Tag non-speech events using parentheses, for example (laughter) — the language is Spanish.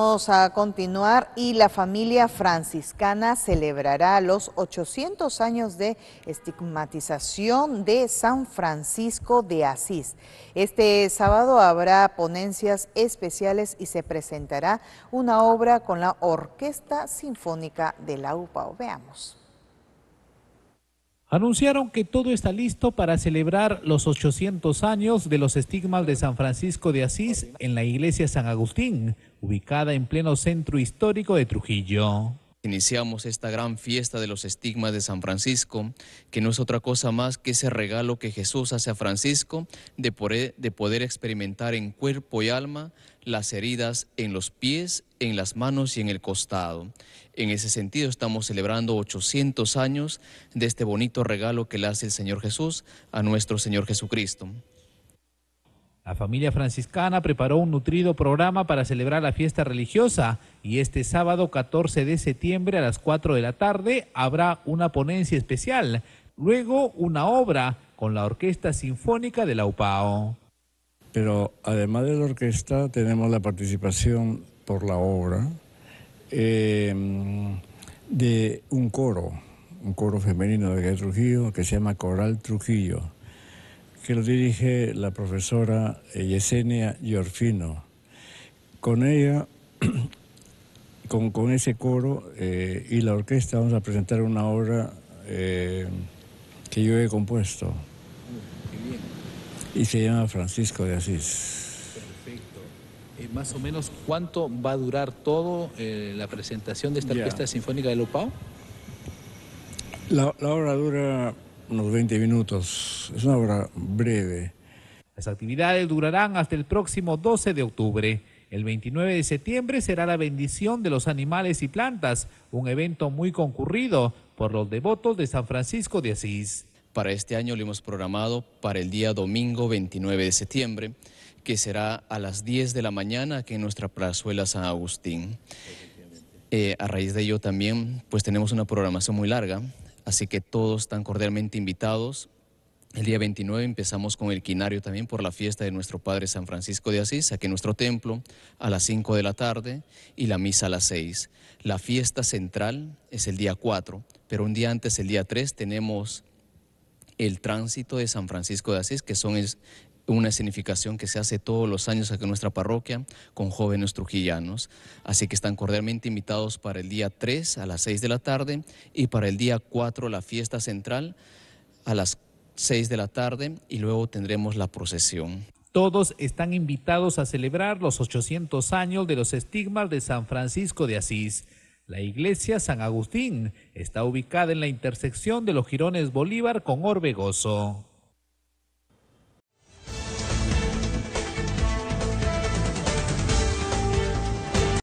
Vamos a continuar y la familia franciscana celebrará los 800 años de estigmatización de San Francisco de Asís. Este sábado habrá ponencias especiales y se presentará una obra con la Orquesta Sinfónica de la UPAO. Veamos anunciaron que todo está listo para celebrar los 800 años de los estigmas de San Francisco de Asís en la iglesia San Agustín, ubicada en pleno centro histórico de Trujillo. Iniciamos esta gran fiesta de los estigmas de San Francisco, que no es otra cosa más que ese regalo que Jesús hace a Francisco de poder, de poder, experimentar en cuerpo y alma las heridas en los pies, en las manos y en el costado. En ese sentido estamos celebrando 800 años de este bonito regalo que le hace el Señor Jesús a nuestro Señor Jesucristo. La familia franciscana preparó un nutrido programa para celebrar la fiesta religiosa y este sábado 14 de septiembre a las 4 de la tarde habrá una ponencia especial, luego una obra con la Orquesta Sinfónica de la UPAO. Pero además de la orquesta tenemos la participación por la obra eh, de un coro, un coro femenino de Trujillo que se llama Coral Trujillo que lo dirige la profesora eh, Yesenia Yorfino Con ella, (clears throat) con, ese coro eh, y la orquesta vamos a presentar una obra eh, que yo he compuesto. Y se llama Francisco de Asís. Perfecto. más o menos, ¿cuánto va a durar todo la presentación de esta Orquesta Sinfónica de Lopao? La, la obra dura unos 20 minutos. Es una hora breve. Las actividades durarán hasta el próximo 12 de octubre. El 29 de septiembre será la bendición de los animales y plantas, un evento muy concurrido por los devotos de San Francisco de Asís. Para este año lo hemos programado para el día domingo 29 de septiembre, que será a las 10 de la mañana aquí en nuestra plazuela San Agustín. Eh, a raíz de ello también, pues tenemos una programación muy larga. Así que todos están cordialmente invitados. El día 29 empezamos con el quinario también por la fiesta de nuestro Padre San Francisco de Asís, aquí en nuestro templo, a las 5 de la tarde y la misa a las 6. La fiesta central es el día 4, pero un día antes, el día 3, tenemos el tránsito de San Francisco de Asís, que son es, una escenificación que se hace todos los años aquí en nuestra parroquia con jóvenes trujillanos. Así que están cordialmente invitados para el día 3 a las 6 de la tarde y para el día 4 la fiesta central a las 6 de la tarde y luego tendremos la procesión. Todos están invitados a celebrar los 800 años de los estigmas de San Francisco de Asís. La iglesia San Agustín está ubicada en la intersección de los jirones Bolívar con Orbegoso.